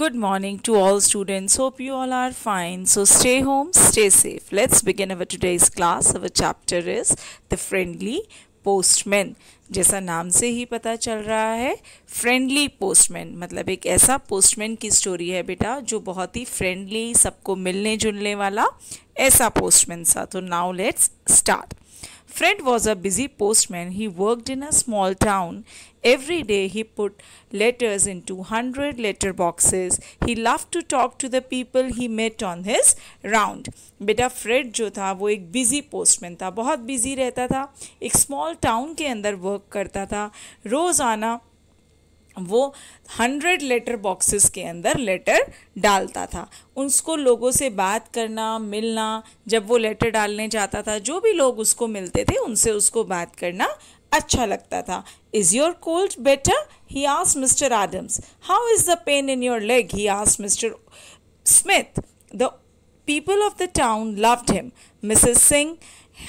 Good morning to all students. Hope you all are fine. So stay home, stay safe. Let's begin our today's class. Our chapter is The Friendly Postman. जैसा नाम से ही पता चल रहा है friendly postman मतलब एक ऐसा पोस्टमैन की स्टोरी है बेटा जो बहुत ही फ्रेंडली सबको मिलने जुलने वाला ऐसा पोस्टमैन सा तो now let's start Fred was a busy postman. He worked in a small town. Every day he put letters into 100 letter boxes. He loved to talk to the people he met on his round. बेटा Fred जो था वो एक busy postman था बहुत busy रहता था एक स्मॉल टाउन के अंदर वर्क करता था रोज आना वो हंड्रेड लेटर बॉक्सेस के अंदर लेटर डालता था उसको लोगों से बात करना मिलना जब वो लेटर डालने जाता था जो भी लोग उसको मिलते थे उनसे उसको बात करना अच्छा लगता था is your cold better he us mister Adams how is the pain in your leg he us mister Smith the people of the town loved him Mrs Singh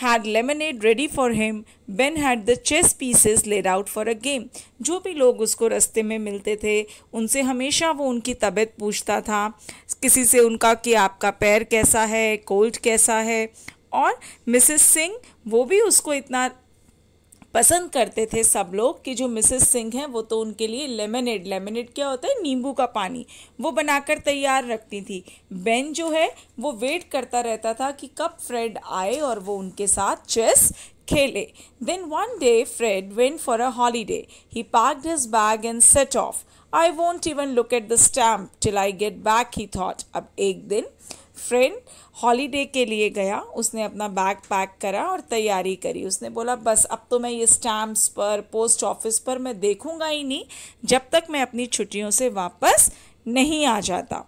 had lemonade ready for him. Ben had the chess pieces laid out for a game. जो भी लोग उसको रास्ते में मिलते थे उनसे हमेशा वो उनकी तबीयत पूछता था किसी से उनका कि आपका पैर कैसा है कोल्ड कैसा है और मिसेस सिंह वो भी उसको इतना पसंद करते थे सब लोग कि जो मिसेस सिंह हैं वो तो उनके लिए लेमनेड लेमनेड क्या होता है नींबू का पानी वो बनाकर तैयार रखती थी बेन जो है वो वेट करता रहता था कि कब फ्रेड आए और वो उनके साथ चेस खेले then one day Fred went for a holiday he packed his bag and set off I won't even look at the stamp till I get back he thought अब एक दिन फ्रेंड हॉलीडे के लिए गया उसने अपना bag pack करा और तैयारी करी उसने बोला बस अब तो मैं ये स्टैम्प्स पर पोस्ट ऑफिस पर मैं देखूंगा ही नहीं जब तक मैं अपनी छुट्टियों से वापस नहीं आ जाता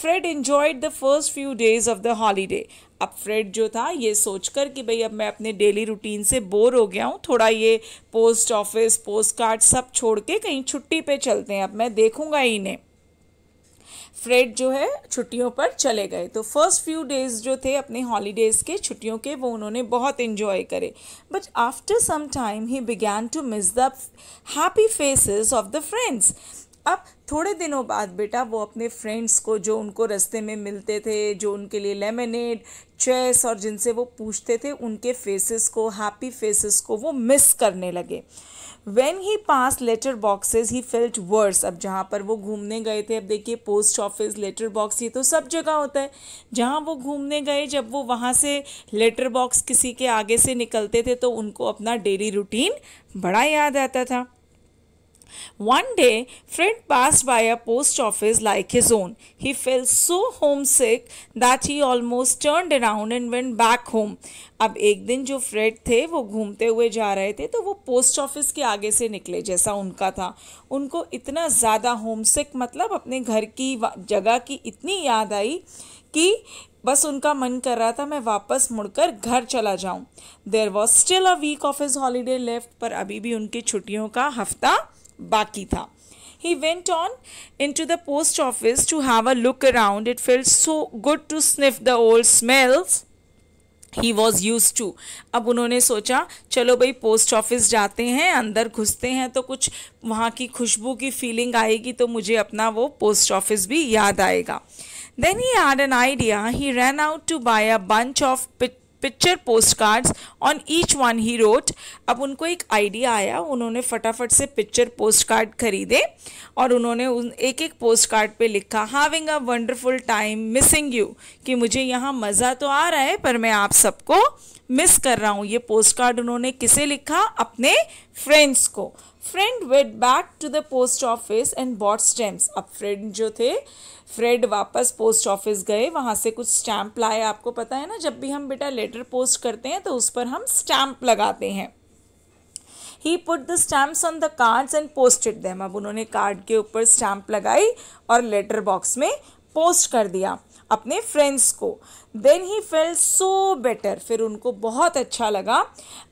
Fred enjoyed the first few days of the holiday अब फ्रेड जो था ये सोचकर कि भाई अब मैं अपने डेली रूटीन से बोर हो गया हूँ थोड़ा ये पोस्ट ऑफिस पोस्ट कार्ड सब छोड़ के कहीं छुट्टी पे चलते हैं अब मैं देखूंगा इन्हें फ्रेड जो है छुट्टियों पर चले गए तो फर्स्ट फ्यू डेज़ जो थे अपने हॉलीडेज़ के छुट्टियों के वो उन्होंने बहुत इन्जॉय करे but after some time he began to miss the happy faces of the friends अब थोड़े दिनों बाद बेटा वो अपने फ्रेंड्स को जो उनको रास्ते में मिलते थे जो उनके लिए लेमनेड चेस और जिनसे वो पूछते थे उनके फेसेस को हैप्पी फेसेस को वो मिस करने लगे when he passed letter boxes he felt worse अब जहाँ पर वो घूमने गए थे अब देखिए पोस्ट ऑफिस लेटर बॉक्स ये तो सब जगह होता है जहाँ वो घूमने गए जब वो वहाँ से लेटर बॉक्स किसी के आगे से निकलते थे तो उनको अपना डेली रूटीन बड़ा याद आता था One day, Fred passed by a post office like his own. He felt so homesick that he almost turned around and went back home. अब एक दिन जो फ्रेड थे वो घूमते हुए जा रहे थे तो वो पोस्ट ऑफिस के आगे से निकले जैसा उनका था उनको इतना ज़्यादा होमसिक मतलब अपने घर की जगह की इतनी याद आई कि बस उनका मन कर रहा था मैं वापस मुड़कर घर चला जाऊं there was still a week of his holiday left पर अभी भी उनकी छुट्टियों का हफ्ता बाकी था he went on into the post office to have a look around it feel so good to sniff the old smells he was used to अब उन्होंने सोचा चलो भाई पोस्ट ऑफिस जाते हैं अंदर घुसते हैं तो कुछ वहाँ की खुशबू की फीलिंग आएगी तो मुझे अपना वो पोस्ट ऑफिस भी याद आएगा then he had an idea he ran out to buy a bunch of pretty picture postcards on each one he wrote अब उनको एक आइडिया आया उन्होंने फटाफट से पिक्चर पोस्ट कार्ड खरीदे और उन्होंने उन एक एक पोस्ट कार्ड पे लिखा having a wonderful time missing you कि मुझे यहाँ मज़ा तो आ रहा है पर मैं आप सबको मिस कर रहा हूँ ये पोस्ट कार्ड उन्होंने किसे लिखा अपने फ्रेंड्स को friend went back to the post office and bought stamps अब फ्रेंड जो थे फ्रेड वापस पोस्ट ऑफिस गए वहाँ से कुछ स्टैम्प लाए आपको पता है ना जब भी हम बेटा लेटर पोस्ट करते हैं तो उस पर हम स्टैम्प लगाते हैं he put the stamps on the cards and posted them अब उन्होंने कार्ड के ऊपर स्टैम्प लगाई और लेटर बॉक्स में पोस्ट कर दिया अपने फ्रेंड्स को then he felt so better फिर उनको बहुत अच्छा लगा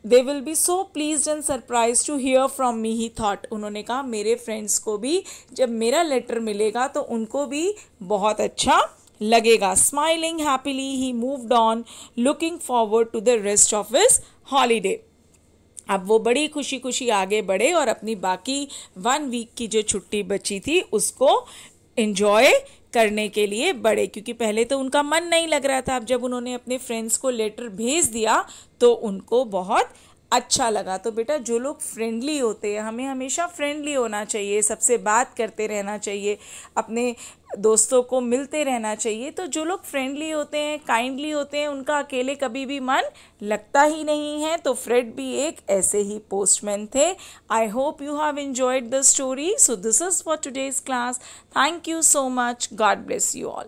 they will be so pleased and surprised to hear from me he thought उन्होंने कहा मेरे फ्रेंड्स को भी जब मेरा लेटर मिलेगा तो उनको भी बहुत अच्छा लगेगा smiling happily he moved on looking forward to the rest of his holiday अब वो बड़ी खुशी खुशी आगे बढ़े और अपनी बाकी वन वीक की जो छुट्टी बची थी उसको इन्जॉय करने के लिए बड़े क्योंकि पहले तो उनका मन नहीं लग रहा था अब जब उन्होंने अपने फ्रेंड्स को लेटर भेज दिया तो उनको बहुत अच्छा लगा तो बेटा जो लोग फ्रेंडली होते हैं हमें हमेशा फ्रेंडली होना चाहिए सबसे बात करते रहना चाहिए अपने दोस्तों को मिलते रहना चाहिए तो जो लोग फ्रेंडली होते हैं काइंडली होते हैं उनका अकेले कभी भी मन लगता ही नहीं है तो फ्रेड भी एक ऐसे ही पोस्टमैन थे I hope you have enjoyed the story so this is for today's class thank you so much God bless you all